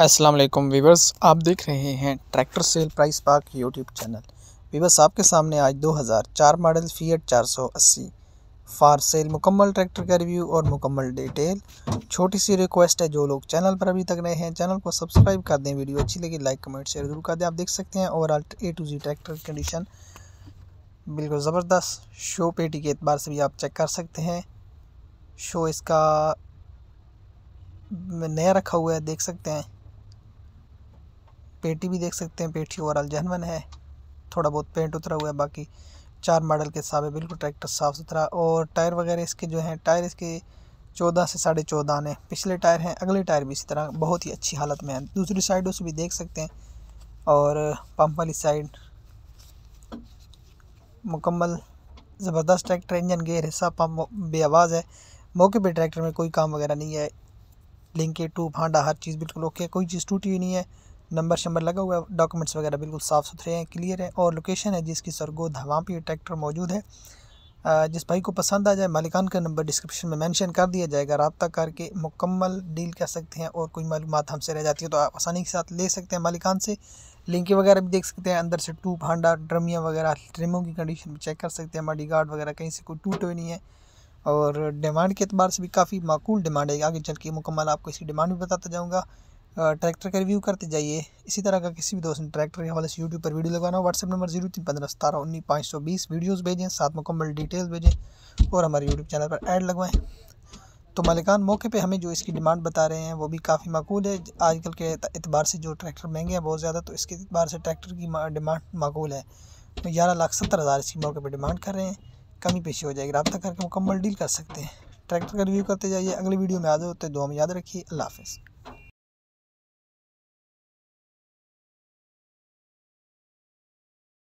अस्सलाम वालेकुम वीवर्स आप देख रहे हैं tractor sale price Pak YouTube channel viewers आपके सामने आज 2004 मॉडल फीएट 480 फार सेल मुकम्मल ट्रैक्टर का रिव्यू और मुकम्मल डिटेल छोटी सी रिक्वेस्ट है जो लोग चैनल पर अभी तक नए हैं चैनल को सब्सक्राइब कर दें वीडियो अच्छी लगी लाइक कमेंट शेयर जरूर कर दें आप देख सकते हैं overall A to Z tractor condition बिल्कुल ज़बरदस्त शो पेटी के एतबार से भी आप चेक कर सकते हैं शो इसका नया रखा हुआ है देख सकते हैं पेटी भी देख सकते हैं पेटी ओवरऑल जहनवन है थोड़ा बहुत पेंट उतरा हुआ है बाकी चार मॉडल के हिसाब है बिल्कुल ट्रैक्टर साफ़ सुथरा और टायर वगैरह इसके जो हैं टायर इसके चौदह से साढ़े चौदह आने पिछले टायर हैं अगले टायर भी इसी तरह बहुत ही अच्छी हालत में है दूसरी साइड से भी देख सकते हैं और पंप वाली साइड मुकम्मल ज़बरदस्त ट्रैक्टर इंजन गेयर हिस्सा पंप आवाज़ है मौके पे ट्रैक्टर में कोई काम वगैरह नहीं है लिंके टूप हांडा हर चीज़ बिल्कुल ओके कोई चीज़ टूटी हुई नहीं है नंबर शंबर लगा हुआ है डॉक्यूमेंट्स वगैरह बिल्कुल साफ़ सुथरे हैं क्लियर है और लोकेशन है जिसकी सरगोद हवा पे ट्रैक्टर मौजूद है जिस भाई को पसंद आ जाए मालिकान का नंबर डिस्क्रिप्शन में मेंशन कर दिया जाएगा रबता करके मुकम्मल डील कर सकते हैं और कोई मालूम हमसे रह जाती है तो आप आसानी के साथ ले सकते हैं मालिकान से लिंक वगैरह भी देख सकते हैं अंदर से टूप हांडा ड्रमियाँ वगैरह ट्रिमों की कंडीशन भी चेक कर सकते हैं माडी गार्ड वगैरह कहीं से कोई टूट हुई नहीं है और डिमांड के अतबार से भी काफ़ी माकूल डिमांड है आगे चल के मुकम्मल आपको इसकी डिमांड भी बताता जाऊँगा ट्रैक्टर का रिव्यू करते जाइए इसी तरह का किसी भी दोस्त ने ट्रैक्टर के हवाले से यूट्यूब पर वीडियो लगाना हो व्हाट्सअप नंबर जीरो तीन पंद्रह सतारह उन्नीस पाँच सौ बीस वीडियोज़ भेजें साथ मुकम्मल डिटेल्स भेजें और हमारे यूट्यूब चैनल पर ऐड लगवाएँ तो मालिकान मौके पे हमें जो इसकी डिमांड बता रहे हैं वो भी काफ़ी माकूल है आजकल के अतबार से जो ट्रैक्टर महंगे हैं बहुत ज़्यादा तो इसके अतबार से ट्रैक्टर की डिमांड माकूल है तो ग्यारह लाख सत्तर हज़ार इसकी मौके पर डिमांड कर रहे हैं कमी पेशी हो जाएगी रबा करके मुकम्मल डील कर सकते हैं ट्रैक्टर का रिव्यू करते जाइए अगली वीडियो में आ जाओ तो दो हम याद रखिए अल्लाह हाफिज़